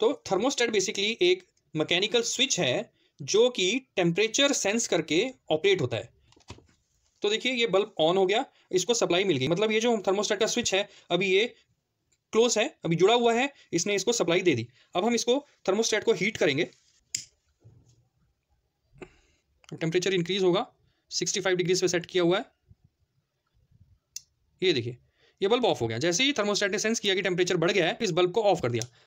तो thermostat basically एक mechanical switch है जो कि टेम्परेचर सेंस करके ऑपरेट होता है तो देखिए ये बल्ब ऑन हो गया इसको सप्लाई मिल गई मतलब ये जो थर्मोस्टेट का स्विच है अभी ये क्लोज है अभी जुड़ा हुआ है इसने इसको सप्लाई दे दी अब हम इसको थर्मोस्टेट को हीट करेंगे टेम्परेचर इंक्रीज होगा 65 डिग्री पे सेट किया हुआ है ये देखिए ये बल्ब ऑफ हो गया जैसे ही थर्मोस्टेट ने सेंस किया कि टेम्परेचर बढ़ गया है इस बल्ब को ऑफ कर दिया